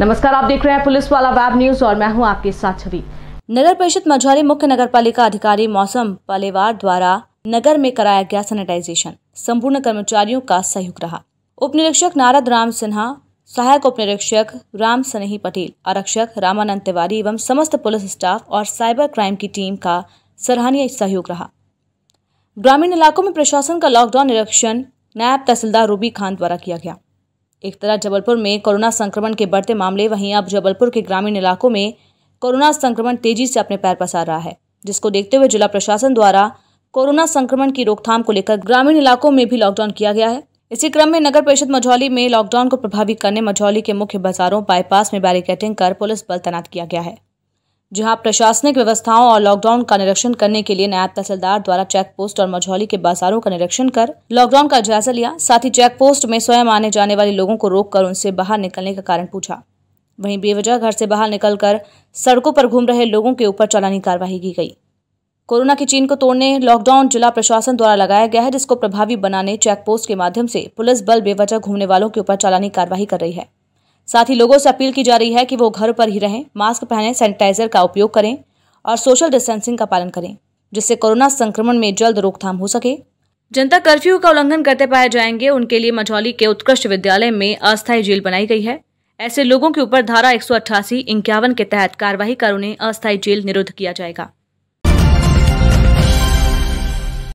नमस्कार आप देख रहे हैं पुलिस वाला वेब न्यूज और मैं हूं आपके साथ छवि नगर परिषद मझौली मुख्य नगर पालिका अधिकारी मौसम पलेवार द्वारा नगर में कराया गया सैनिटाइजेशन संपूर्ण कर्मचारियों का सहयोग रहा उप निरीक्षक नारद राम सिन्हा सहायक उप निरीक्षक राम सनेही पटेल आरक्षक रामानंद तिवारी एवं समस्त पुलिस स्टाफ और साइबर क्राइम की टीम का सराहनीय सहयोग रहा ग्रामीण इलाकों में प्रशासन का लॉकडाउन निरीक्षण नायब तहसीलदार रूबी खान द्वारा किया गया एक तरह जबलपुर में कोरोना संक्रमण के बढ़ते मामले वहीं अब जबलपुर के ग्रामीण इलाकों में कोरोना संक्रमण तेजी से अपने पैर पसार रहा है जिसको देखते हुए जिला प्रशासन द्वारा कोरोना संक्रमण की रोकथाम को लेकर ग्रामीण इलाकों में भी लॉकडाउन किया गया है इसी क्रम में नगर परिषद मझौली में लॉकडाउन को प्रभावी करने मझौली के मुख्य बाजारों बाईपास में बैरिकेटिंग कर पुलिस बल तैनात किया गया है जहां प्रशासनिक व्यवस्थाओं और लॉकडाउन का निरीक्षण करने के लिए नायब तहसीलदार द्वारा चेक पोस्ट और मझौली के बाजारों का निरीक्षण कर लॉकडाउन का जायजा लिया साथ ही चेक पोस्ट में स्वयं आने जाने वाले लोगों को कर उनसे बाहर निकलने का कारण पूछा वहीं बेवजह घर से बाहर निकलकर सड़कों पर घूम रहे लोगों के ऊपर चालानी कार्रवाई की गई कोरोना की चीन को तोड़ने लॉकडाउन जिला प्रशासन द्वारा लगाया गया है जिसको प्रभावी बनाने चेक पोस्ट के माध्यम से पुलिस बल बेवजह घूमने वालों के ऊपर चालानी कार्रवाई कर रही है साथ ही लोगों से अपील की जा रही है कि वो घर पर ही रहें मास्क पहने सैनिटाइजर का उपयोग करें और सोशल डिस्टेंसिंग का पालन करें जिससे कोरोना संक्रमण में जल्द रोकथाम हो सके जनता कर्फ्यू का उल्लंघन करते पाए जाएंगे उनके लिए मझौली के उत्कृष्ट विद्यालय में अस्थायी जेल बनाई गई है ऐसे लोगों के ऊपर धारा एक सौ के तहत कार्रवाई कर उन्हें अस्थायी जेल निरुद्ध किया जाएगा